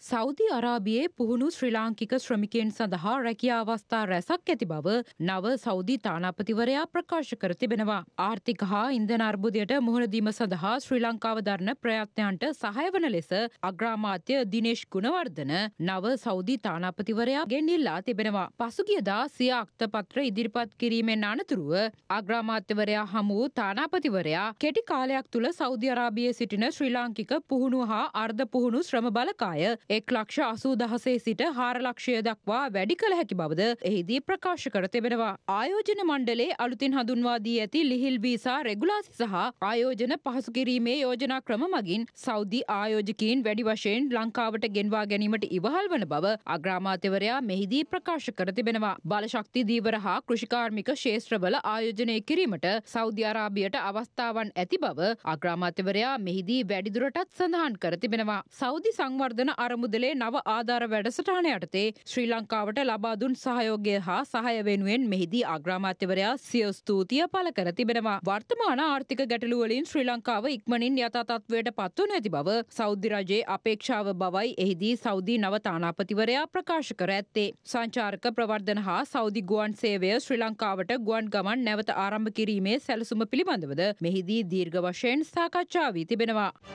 Saudi අරාබියේ පුහුණු ශ්‍රී ලාංකික ශ්‍රමිකයන් සඳහා රැකියා අවස්ථා රැසක් ඇති බව නව සෞදි තානාපතිවරයා ප්‍රකාශ කර තිබෙනවා. ආර්ථික හා ඉන්ධන අර්බුදයට මුහුණදීම සඳහා ශ්‍රී ලංකාව දරන ප්‍රයත්නයන්ට සහයවන ලෙස අග්‍රාමාත්‍ය දිනේශ් ගුණවර්ධන නව සෞදි තානාපතිවරයාගෙන් ඉල්ලා තිබෙනවා. පසුගියදා සිය අක්තපත්‍ර ඉදිරිපත් කිරීමෙන් අනතුරුව අග්‍රාමාත්‍යවරයා හමු වූ තානාපතිවරයා කෙටි කාලයක් තුළ සෞදි අරාබියේ සිටින ශ්‍රී ලාංකික පුහුණු හා අර්ධ පුහුණු ශ්‍රම බලකාය එක් ලක්ෂ අසූ දහසේ සිට හාර ලක්ෂය දක්වා වැඩි කළ හැකි බවද එහිදී ප්‍රකාශ කර තිබෙනවා. ආයෝජන මණ්ඩලේ අලුතින් හඳුන්වා දී ඇති ලිහිල් වීසා රෙගුලාසි සහ ආයෝජන පහසු කිරීමේ යෝජනා ක්‍රම මගින් සෞදි ආයෝජකීන් වැඩි වශයෙන් ලංකාවට ගෙන්වා ගැනීමට ඉවහල් වන බව අග්‍රාමාත්‍යවරයා මෙහිදී ප්‍රකාශ කර තිබෙනවා. බලශක්ති දීවර හා කෘෂිකාර්මික ශේෂත්‍රවල ආයෝජනය කිරීමට සෞදි අරාබියට අවස්ථාවන් ඇති බව අග්‍රාමාත්‍යවරයා මෙහිදී වැඩිදුරටත් සඳහන් කර තිබෙනවා. සෞදි සංවර්ධන අරමු මුදලේ නව ආධාර වැඩසටාන යටතේ ශ්‍රී ලංකාවට ලබාදුන් සහයෝගය හා සහය වෙනුවෙන් මෙහිදී අග්‍රාමාත්‍යවරයා සිය ස්තූතිය පළ කර තිබෙනවා. වර්තමාන ආර්ථික ගැටලුවලින් ශ්‍රී ලංකාව ඉක්මනින් යථාතත්වයට පත්ව නැති බව සෞදි රජයේ අපේක්ෂාව බවයි එහිදී සෞදි නවතානාපතිවරයා ප්‍රකාශ කර ඇත්තේ. සංචාරක ප්‍රවර්ධන හා සෞදි ගුවන් සේවය ශ්‍රී ලංකාවට ගුවන් ගමන් නැවත ආරම්භ කිරීමේ සැලසුම පිළිබඳවද මෙහිදී දීර්ඝ වශයෙන් සාකච්ඡා වී තිබෙනවා.